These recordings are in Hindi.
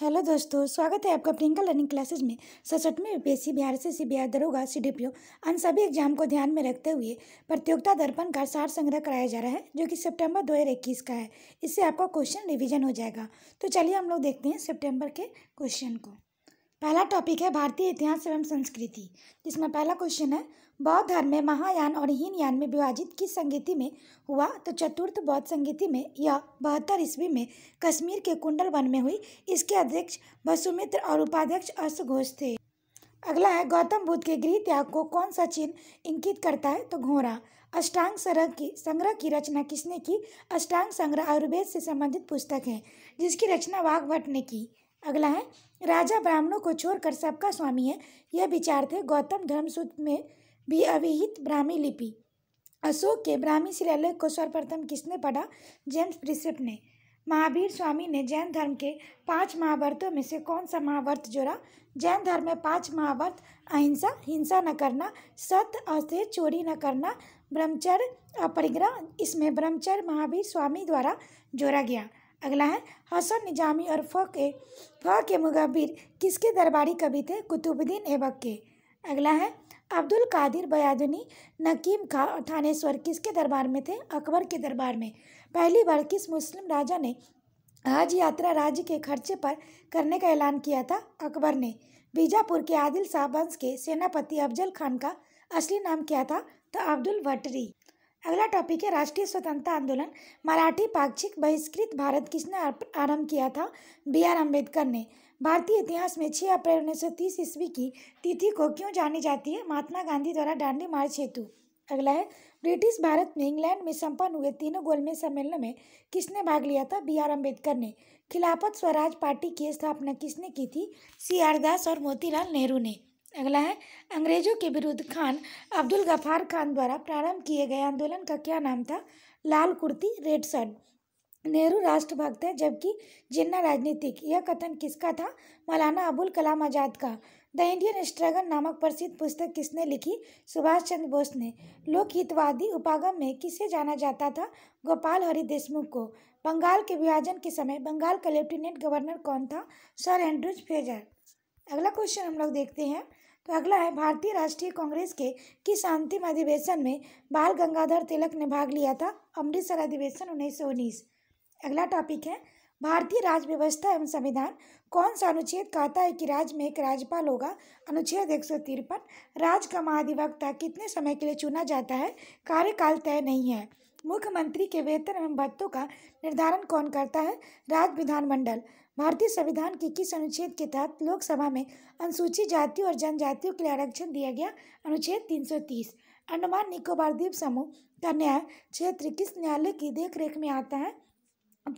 हेलो दोस्तों स्वागत है आपका प्रियंका लर्निंग क्लासेस में सड़सठवीं यूपीएससी बिहार से सी आर दरोगा सी डी अन सभी एग्जाम को ध्यान में रखते हुए प्रतियोगिता दर्पण का सार संग्रह कराया जा रहा है जो कि सितंबर 2021 का है इससे आपका क्वेश्चन रिवीजन हो जाएगा तो चलिए हम लोग देखते हैं सितंबर के क्वेश्चन को पहला टॉपिक है भारतीय इतिहास एवं संस्कृति जिसमें पहला क्वेश्चन है बौद्ध धर्म में महायान और हीनयान में विभाजित की संगीति में हुआ तो चतुर्थ बौद्ध संगीति में यह बहत्तर ईस्वी में कश्मीर के कुंडल वन में हुई इसके अध्यक्ष वसुमित्र और उपाध्यक्ष अश्वघोष थे अगला है गौतम बुद्ध के गृह त्याग को कौन सा चिन्ह इंकित करता है तो घोड़ा अष्टांग संग्रह की संग्रह की रचना किसने की अष्टांग संग्रह आयुर्वेद से संबंधित पुस्तक है जिसकी रचना वाघभट्ट ने की अगला है राजा ब्राह्मणों को छोड़कर सबका स्वामी है यह विचार थे गौतम धर्म सूत्र में भी अविहित ब्राह्मी लिपि अशोक के ब्राह्मी शिलालेख को सर्वप्रथम किसने पढ़ा जेम्स प्रिसेप ने महावीर स्वामी ने जैन धर्म के पांच महाव्रतों में से कौन सा महाव्रत जोड़ा जैन धर्म में पांच महाव्रत अहिंसा हिंसा न करना सत्य अस्त्य चोरी न करना ब्रह्मचर्य अपरिग्रह इसमें ब्रह्मचर्य महावीर स्वामी द्वारा जोड़ा गया अगला है हसन निजामी और फ के फ के मुगबिर किसके दरबारी कवि थे कुतुबुद्दीन ऐबक के अगला है अब्दुल कादिर बयादनी नकीम का थानेश्वर किसके दरबार में थे अकबर के दरबार में पहली बार किस मुस्लिम राजा ने हज यात्रा राज्य के खर्चे पर करने का ऐलान किया था अकबर ने बीजापुर के आदिल शाह वंश के सेनापति अफजल खान का असली नाम क्या था तो अब्दुल भटरी अगला टॉपिक है राष्ट्रीय स्वतंत्रता आंदोलन मराठी पाक्षिक बहिष्कृत भारत किसने आरंभ किया था बी आर अम्बेडकर ने भारतीय इतिहास में छः अप्रैल उन्नीस सौ तीस ईस्वी की तिथि को क्यों जानी जाती है महात्मा गांधी द्वारा डांडी मार्च हेतु अगला है ब्रिटिश भारत में इंग्लैंड में संपन्न हुए तीनों गोलमेज सम्मेलन में किसने भाग लिया था बी आर अम्बेडकर ने खिलाफत स्वराज पार्टी की स्थापना किसने की थी सी आर दास और मोतीलाल नेहरू ने अगला है अंग्रेजों के विरुद्ध खान अब्दुल गफार खान द्वारा प्रारंभ किए गए आंदोलन का क्या नाम था लाल कुर्ती रेड शर्ट नेहरू राष्ट्रभक्त है जबकि जिन्ना राजनीतिक यह कथन किसका था मौलाना अबुल कलाम आज़ाद का द इंडियन स्ट्रगल नामक प्रसिद्ध पुस्तक किसने लिखी सुभाष चंद्र बोस ने लोकहितवादी उपागम में किसे जाना जाता था गोपाल हरि देशमुख को बंगाल के विभाजन के समय बंगाल का लेफ्टिनेंट गवर्नर कौन था सर एंड्रूज फेजर अगला क्वेश्चन हम लोग देखते हैं तो अगला है भारतीय राष्ट्रीय कांग्रेस के किस अंतिम अधिवेशन में बाल गंगाधर तिलक ने भाग लिया था अमृतसर अधिवेशन उन्नीस सौ उन्नीस अगला टॉपिक है भारतीय राज्य व्यवस्था एवं संविधान कौन सा अनुच्छेद कहता है कि राज्य में एक राज्यपाल होगा अनुच्छेद एक सौ तिरपन राज्य का महाधिवक्ता कितने समय के लिए चुना जाता है कार्यकाल तय नहीं है मुख्यमंत्री के वेतन एवं भत्तों का निर्धारण कौन करता है राज्य विधानमंडल भारतीय संविधान के किस अनुच्छेद के तहत लोकसभा में अनुसूचित जातियों और जनजातियों के लिए आरक्षण दिया गया अनुच्छेद तीस अंडमान निकोबार द्वीप समूह का न्याय क्षेत्र किस न्यायालय की देखरेख में आता है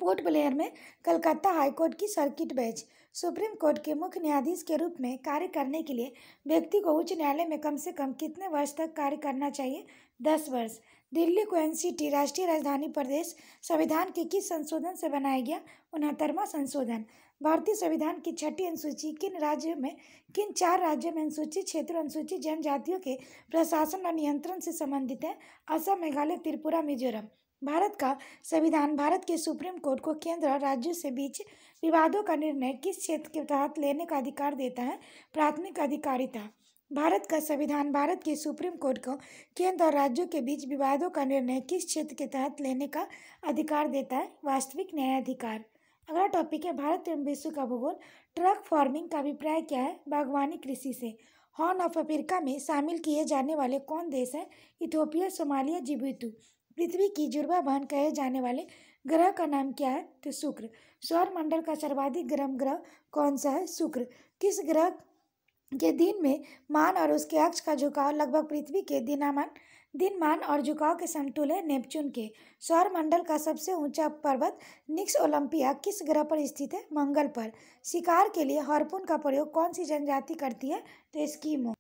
पोर्ट ब्लेयर में कलकत्ता हाईकोर्ट की सर्किट बेंच सुप्रीम कोर्ट के मुख्य न्यायाधीश के रूप में कार्य करने के लिए व्यक्ति को उच्च न्यायालय में कम से कम कितने वर्ष तक कार्य करना चाहिए दस वर्ष दिल्ली को एनसीटी राष्ट्रीय राजधानी प्रदेश संविधान के किस संशोधन से बनाया गया उनहत्तरवा संशोधन भारतीय संविधान की छठी अनुसूची किन राज्यों में किन चार राज्यों में अनुसूचित क्षेत्र अनुसूचित जनजातियों के प्रशासन और नियंत्रण से संबंधित है असम मेघालय त्रिपुरा मिजोरम भारत का संविधान भारत के सुप्रीम कोर्ट को केंद्र और राज्यों से बीच विवादों का निर्णय किस क्षेत्र के तहत लेने का अधिकार देता है प्राथमिक अधिकारिता भारत का संविधान भारत के सुप्रीम कोर्ट को केंद्र और राज्यों के बीच विवादों का निर्णय किस क्षेत्र के तहत लेने का अधिकार देता है वास्तविक न्यायाधिकार अगला टॉपिक है भारत एवं विश्व का भूगोल ट्रक फार्मिंग का अभिप्राय क्या है बागवानी कृषि से हॉर्न ऑफ अफ्रीका में शामिल किए जाने वाले कौन देश हैं इथोपिया सोमालिया जिबूतू पृथ्वी की जुड़वा बहन कहे जाने वाले ग्रह का नाम क्या है तो शुक्र सौर मंडल का सर्वाधिक गर्म ग्रह कौन सा है शुक्र किस ग्रह के दिन में मान और उसके अक्ष का झुकाव लगभग पृथ्वी के दिनामान मान और झुकाव के समतुल है नेपचून के सौर मंडल का सबसे ऊंचा पर्वत निक्स ओलंपिया किस ग्रह पर स्थित है मंगल पर शिकार के लिए हॉर्पून का प्रयोग कौन सी जनजाति करती है तो स्कीमो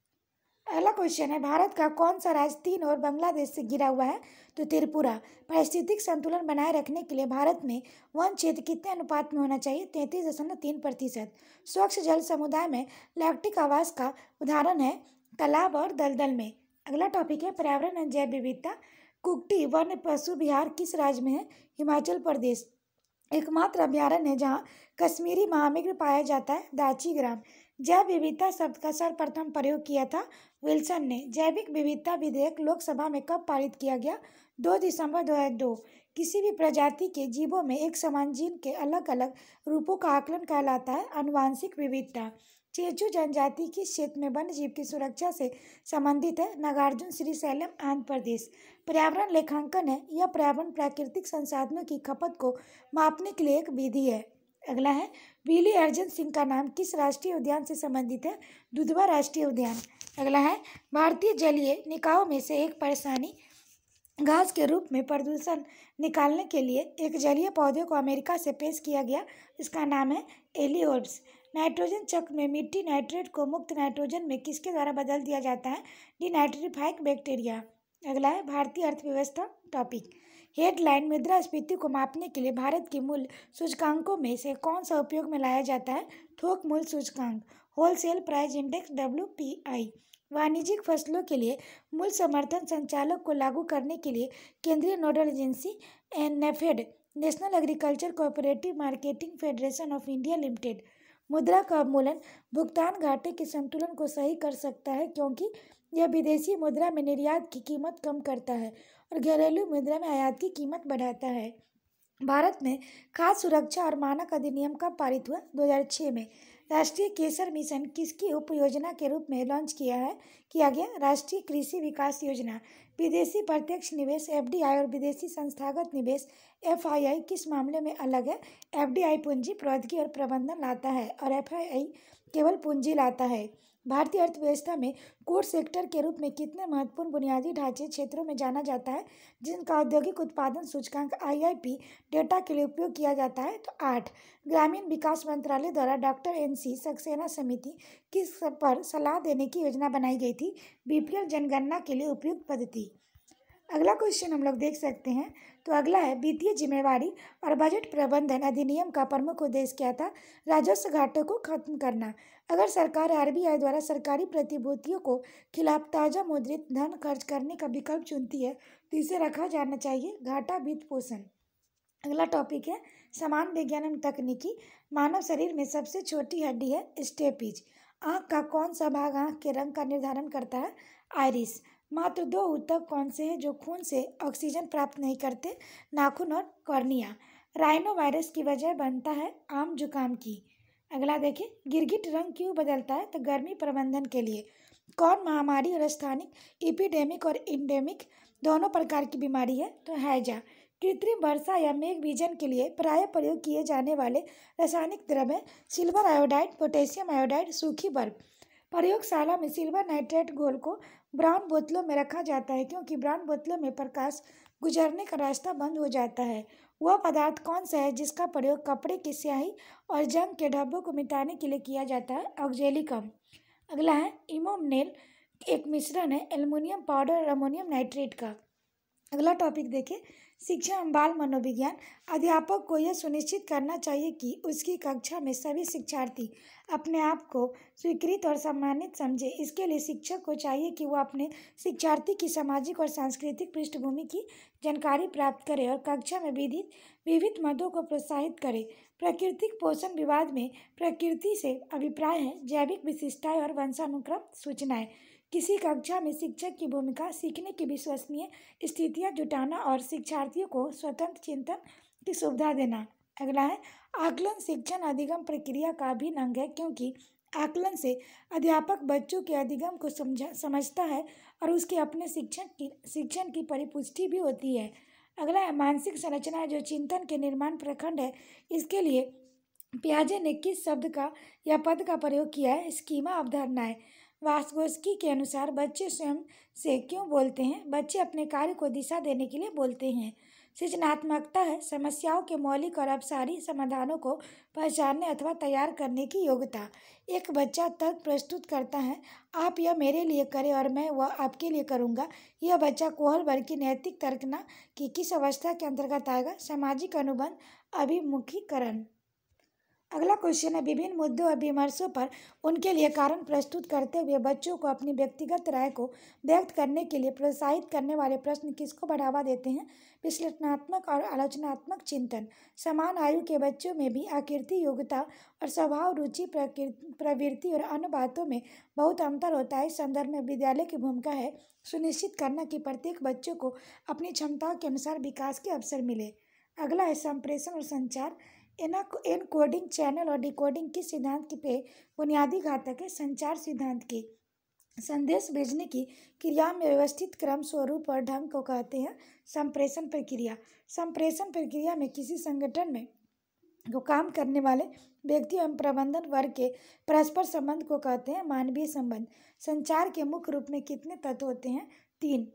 अगला क्वेश्चन है भारत का कौन सा राज्य तीन और बांग्लादेश से गिरा हुआ है तो त्रिपुरा पारिस्थितिक संतुलन बनाए रखने के लिए भारत में वन क्षेत्र कितने अनुपात में होना चाहिए तैंतीस दशमलव तीन प्रतिशत स्वच्छ जल समुदाय में लैक्टिक आवास का उदाहरण है तालाब और दलदल में अगला टॉपिक है पर्यावरण एवं जैव विविधता कुकटी वन्य पशु बिहार किस राज्य में है हिमाचल प्रदेश एकमात्र अभ्यारण्य है जहाँ कश्मीरी महामिग्र पाया जाता है दाची ग्राम जैव विविधता शब्द का सर्वप्रथम प्रयोग किया था विल्सन ने जैविक विविधता विधेयक लोकसभा में कब पारित किया गया दो दिसंबर 2002 किसी भी प्रजाति के जीवों में एक समान जीन के अलग अलग रूपों का आकलन कहलाता है अनुवांशिक विविधता चेचू जनजाति किस क्षेत्र में वन्य जीव की सुरक्षा से संबंधित है नागार्जुन श्री सैलम आंध्र प्रदेश पर्यावरण लेखांकन है यह पर्यावरण प्राकृतिक संसाधनों की खपत को मापने के लिए एक विधि है अगला है वीली अर्जुन सिंह का नाम किस राष्ट्रीय उद्यान से संबंधित है दुधवा राष्ट्रीय उद्यान अगला है भारतीय जलीय निकायों में से एक परेशानी घास के रूप में प्रदूषण निकालने के लिए एक जलीय पौधे को अमेरिका से पेश किया गया इसका नाम है एलिओल्ब्स नाइट्रोजन चक्र में मिट्टी नाइट्रेट को मुक्त नाइट्रोजन में किसके द्वारा बदल दिया जाता है नाइट्रीफाइक बैक्टीरिया अगला है भारतीय अर्थव्यवस्था टॉपिक हेडलाइन मुद्रास्फीति को मापने के लिए भारत के मूल सूचकांकों में से कौन सा उपयोग में लाया जाता है थोक मूल सूचकांक wholesale price index W P I वाणिज्यिक फसलों के लिए मूल समर्थन संचालक को लागू करने के लिए केंद्रीय nodal agency NAFED national agriculture cooperative marketing federation of India limited मुद्रा का अवमूलन भुगतान घाटे के संतुलन को सही कर सकता है क्योंकि यह विदेशी मुद्रा में निर्यात की कीमत कम करता है और घरेलू मुद्रा में आयात की कीमत बढ़ाता है भारत में खाद्य सुरक्षा और मानक अधिनियम का पारित हुआ 2006 में राष्ट्रीय केसर मिशन किसकी उप योजना के रूप में लॉन्च किया है किया गया राष्ट्रीय कृषि विकास योजना विदेशी प्रत्यक्ष निवेश एफडीआई और विदेशी संस्थागत निवेश एफआईआई किस मामले में अलग है एफडीआई पूंजी प्रौद्योगिकी और प्रबंधन लाता है और एफआईआई केवल पूंजी लाता है भारतीय अर्थव्यवस्था में कोर सेक्टर के रूप में कितने महत्वपूर्ण बुनियादी ढांचे क्षेत्रों में जाना जाता है जिनका औद्योगिक उत्पादन सूचकांक आईआईपी डेटा के लिए उपयोग किया जाता है तो आठ ग्रामीण विकास मंत्रालय द्वारा डॉक्टर एन सी सक्सेना समिति किस पर सलाह देने की योजना बनाई गई थी बीपीएल जनगणना के लिए उपयुक्त पद्धति अगला क्वेश्चन हम लोग देख सकते हैं तो अगला है वित्तीय जिम्मेवारी और बजट प्रबंधन अधिनियम का प्रमुख उद्देश्य क्या था राजस्व घाटों को खत्म करना अगर सरकार आरबीआई द्वारा सरकारी प्रतिभूतियों को खिलाफ ताज़ा मुद्रित धन खर्च करने का विकल्प चुनती है तो इसे रखा जाना चाहिए घाटा वित्त पोषण अगला टॉपिक है समान विज्ञान एवं तकनीकी मानव शरीर में सबसे छोटी हड्डी है स्टेपिज आँख का कौन सा भाग आँख के रंग का निर्धारण करता है आयरिस मात्र दो ऊतक कौन से हैं जो खून से ऑक्सीजन प्राप्त नहीं करते नाखून और कॉर्निया राइनो वायरस की वजह बनता है आम जुकाम की अगला देखिए गिरगिट रंग क्यों बदलता है तो गर्मी प्रबंधन के लिए कौन महामारी और स्थानिक एपिडेमिक और इंडेमिक दोनों प्रकार की बीमारी है तो हैजा कृत्रिम वर्षा या मेघ बीजन के लिए प्राय प्रयोग किए जाने वाले रासायनिक द्रव्य सिल्वर आयोडाइड पोटेशियम आयोडाइड सूखी बर्फ प्रयोगशाला में सिल्वर नाइट्रेट घोल को ब्राउन बोतलों में रखा जाता है क्योंकि ब्राउन बोतलों में प्रकाश गुजरने का रास्ता बंद हो जाता है वह पदार्थ कौन सा है जिसका प्रयोग कपड़े की स्याही और जंग के ढब्बों को मिटाने के लिए किया जाता है ऑक्जेलिकम अगला है इमोमनेल एक मिश्रण है एल्युमिनियम पाउडर और अमोनियम नाइट्रेट का अगला टॉपिक देखें शिक्षा एवं बाल मनोविज्ञान अध्यापक को यह सुनिश्चित करना चाहिए कि उसकी कक्षा में सभी शिक्षार्थी अपने आप को स्वीकृत और सम्मानित समझे इसके लिए शिक्षक को चाहिए कि वह अपने शिक्षार्थी की सामाजिक और सांस्कृतिक पृष्ठभूमि की जानकारी प्राप्त करें और कक्षा में विधित विविध मदों को प्रोत्साहित करें प्राकृतिक पोषण विवाद में प्रकृति से अभिप्राय है जैविक विशिष्टाएं और वंशानुक्रम सूचनाएं किसी कक्षा में शिक्षक की भूमिका सीखने की विश्वसनीय स्थितियाँ जुटाना और शिक्षार्थियों को स्वतंत्र चिंतन की सुविधा देना अगला है आकलन शिक्षण अधिगम प्रक्रिया का भी अंग है क्योंकि आकलन से अध्यापक बच्चों के अधिगम को समझा समझता है और उसके अपने शिक्षण की शिक्षण की परिपुष्टि भी होती है अगला है मानसिक संरचना जो चिंतन के निर्माण प्रखंड है इसके लिए प्याजे ने किस शब्द का या पद का प्रयोग किया है स्कीमा अवधारणा है वास्कोस्की के अनुसार बच्चे स्वयं से क्यों बोलते हैं बच्चे अपने कार्य को दिशा देने के लिए बोलते हैं सृजनात्मकता है समस्याओं के मौलिक और अपसारी समाधानों को पहचानने अथवा तैयार करने की योग्यता एक बच्चा तर्क प्रस्तुत करता है आप यह मेरे लिए करें और मैं वह आपके लिए करूँगा यह बच्चा वर्ग की नैतिक तर्कना की किस अवस्था के अंतर्गत आएगा सामाजिक अनुबंध अभिमुखीकरण अगला क्वेश्चन है विभिन्न मुद्दों और विमर्शों पर उनके लिए कारण प्रस्तुत करते हुए बच्चों को अपनी व्यक्तिगत राय को व्यक्त करने के लिए प्रोत्साहित करने वाले प्रश्न किसको बढ़ावा देते हैं विश्लेषणात्मक और आलोचनात्मक चिंतन समान आयु के बच्चों में भी आकृति योग्यता और स्वभाव रुचि प्रवृत्ति और अन्य बातों में बहुत अंतर होता है इस संदर्भ में विद्यालय की भूमिका है सुनिश्चित करना कि प्रत्येक बच्चों को अपनी क्षमताओं के अनुसार विकास के अवसर मिले अगला है संप्रेषण और संचार एनकोडिंग चैनल और डिकोडिंग के सिद्धांत की पे बुनियादी घातक है संचार सिद्धांत की संदेश भेजने की क्रिया में व्यवस्थित क्रम स्वरूप और ढंग को कहते हैं संप्रेषण प्रक्रिया संप्रेषण प्रक्रिया में किसी संगठन में जो काम करने वाले व्यक्ति एवं प्रबंधन वर्ग के परस्पर संबंध को कहते हैं मानवीय संबंध संचार के मुख्य रूप में कितने तत्व होते हैं तीन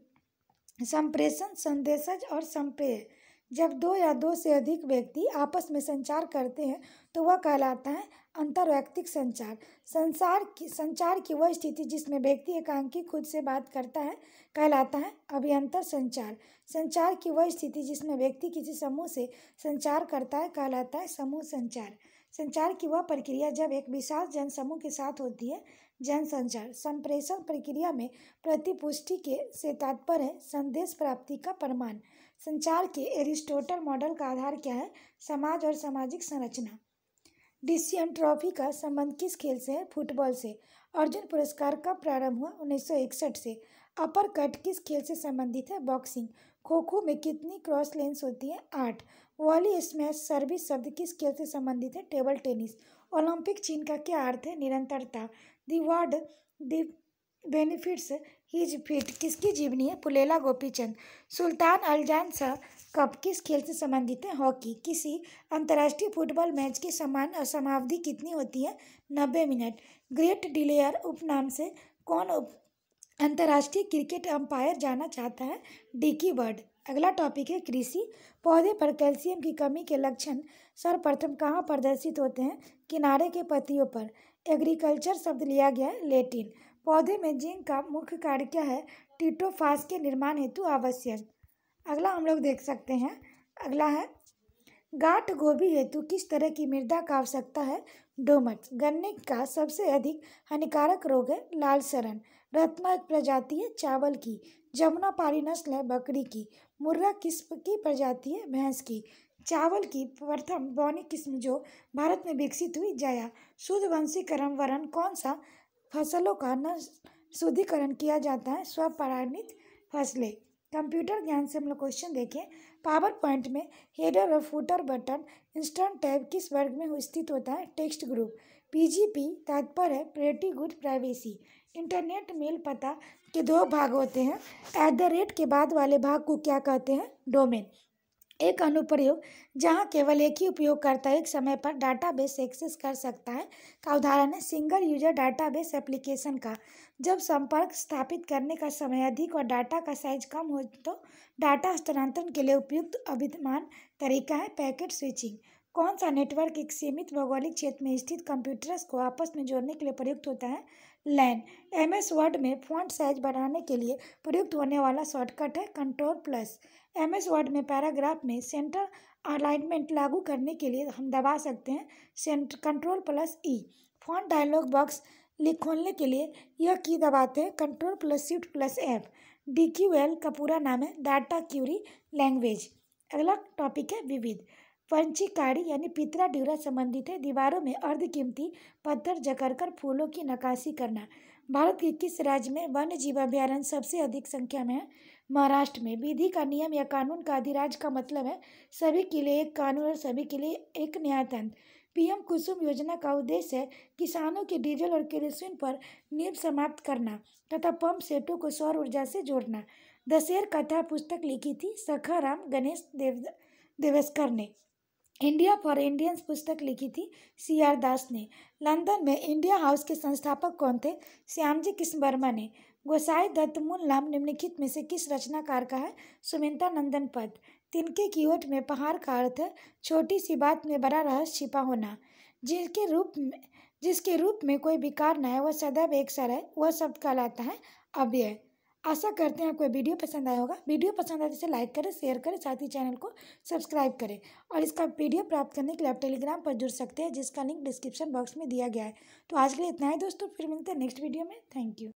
संप्रेषण संदेशज और संप्रेय जब दो या दो से अधिक व्यक्ति आपस में संचार करते हैं तो वह कहलाता है अंतर्व्यक्तिक संचार संसार की संचार की वह स्थिति जिसमें व्यक्ति एकांकी खुद से बात करता है कहलाता है अभियंतर संचार संचार की वह स्थिति जिसमें व्यक्ति किसी समूह से संचार करता है कहलाता है समूह संचार संचार की वह प्रक्रिया जब एक विशाल जन समूह के साथ होती है जन संचार संप्रेषण प्रक्रिया में प्रतिपुष्टि के से तात्पर्य है संदेश प्राप्ति का प्रमाण संचार के एरिस्टोटल मॉडल का आधार क्या है समाज और सामाजिक संरचना डीसीएम ट्रॉफी का संबंध किस खेल से है फुटबॉल से अर्जुन पुरस्कार का प्रारंभ हुआ उन्नीस से अपर कट किस खेल से संबंधित है बॉक्सिंग खो खो में कितनी क्रॉस लेंस होती है आठ वॉली स्मैश सर्विस शब्द किस खेल से संबंधित है टेबल टेनिस ओलंपिक चीन का क्या अर्थ है निरंतरता the word the benefits his feet किसकी जीवनी है पुलेला गोपीचंद सुल्तान अलजान सा कप किस खेल से संबंधित है हॉकी किसी अंतर्राष्ट्रीय फुटबॉल मैच की समान समावधि कितनी होती है नब्बे मिनट ग्रेट डिलेयर उपनाम से कौन उप अंतर्राष्ट्रीय क्रिकेट अंपायर जाना चाहता है डिकी बर्ड अगला टॉपिक है कृषि पौधे पर कैल्शियम की कमी के लक्षण सर्वप्रथम कहाँ प्रदर्शित होते हैं किनारे के पतियों पर एग्रीकल्चर शब्द लिया गया है लेटिन पौधे में जिंक का मुख्य कार्य क्या है टीटोफास के निर्माण हेतु आवश्यक अगला हम लोग देख सकते हैं अगला है गाठ गोभी हेतु किस तरह की मृदा का आवश्यकता है डोमट गन्ने का सबसे अधिक हानिकारक रोग है लाल सरन रत्मा एक प्रजाति है चावल की जमुना पारी नस्ल है बकरी की मुर्रा किस्म की प्रजाति है भैंस की चावल की प्रथम बौनी किस्म जो भारत में विकसित हुई जया शुद्ध वंशीकरण वरण कौन सा फसलों का न शुद्धिकरण किया जाता है स्वपराणित फसलें कंप्यूटर ज्ञान से हम लोग क्वेश्चन देखें पावर पॉइंट में हेडर और फुटर बटन इंस्टेंट टैब किस वर्ग में स्थित होता है टेक्स्ट ग्रुप पीजीपी तात्पर्य है pretty good privacy internet mail पता के दो भाग होते हैं एट द रेट के बाद वाले भाग को क्या कहते हैं डोमेन एक अनुप्रयोग जहां केवल एक ही उपयोगकर्ता एक समय पर डाटाबेस एक्सेस कर सकता है का उदाहरण है सिंगल यूजर डाटाबेस एप्लीकेशन का जब संपर्क स्थापित करने का समय अधिक और डाटा का साइज कम हो तो डाटा हस्तांतरण के लिए उपयुक्त अभिमान तरीका है पैकेट स्विचिंग कौन सा नेटवर्क एक सीमित भौगोलिक क्षेत्र में स्थित कंप्यूटर्स को आपस में जोड़ने के लिए प्रयुक्त होता है लैन एम एस वर्ड में फॉन्ट साइज बढ़ाने के लिए प्रयुक्त होने वाला शॉर्टकट है control plus M S word में पैराग्राफ में सेंटर अलाइनमेंट लागू करने के लिए हम दबा सकते हैं centre control plus E font dialog box लिख खोलने के लिए यह की दबाते हैं control plus shift plus F D Q L का पूरा नाम है डाटा क्यूरी लैंग्वेज अगला टॉपिक है विविध पंचीकारी यानी पितरा ड्यूरा संबंधित है दीवारों में अर्धकीमती पत्थर जकर कर फूलों की नक्काशी करना भारत के किस राज्य में वन्य जीवाभ्यारण्य सबसे अधिक संख्या में है महाराष्ट्र में विधि का नियम या कानून का अधिराज का मतलब है सभी के लिए एक कानून और सभी के लिए एक न्यायतंत्र पीएम कुसुम योजना का उद्देश्य है किसानों के डीजल और केरोसिन पर नियम समाप्त करना तथा पंप सेटों को सौर ऊर्जा से जोड़ना दशहर कथा पुस्तक लिखी थी सखाराम गणेश देव देवस्कर ने इंडिया फॉर इंडियंस पुस्तक लिखी थी सी आर दास ने लंदन में इंडिया हाउस के संस्थापक कौन थे श्यामजी कृष्ण वर्मा ने गोसाई दत्तमूल नाम निम्नलिखित में से किस रचनाकार का है सुमिता नंदन पद तिनके की ओट में पहाड़ का अर्थ छोटी सी बात में बड़ा रहस्य छिपा होना जिसके रूप में जिसके रूप में कोई विकार न है वह सदैव एक सर है वह शब्द कहलाता है अव्यय आशा करते हैं आपको वीडियो पसंद आया होगा वीडियो पसंद आए तो इसे लाइक करें शेयर करें साथ ही चैनल को सब्सक्राइब करें और इसका वीडियो प्राप्त करने के लिए आप टेलीग्राम पर जुड़ सकते हैं जिसका लिंक डिस्क्रिप्शन बॉक्स में दिया गया है तो आज के लिए इतना ही दोस्तों फिर मिलते हैं नेक्स्ट वीडियो में थैंक यू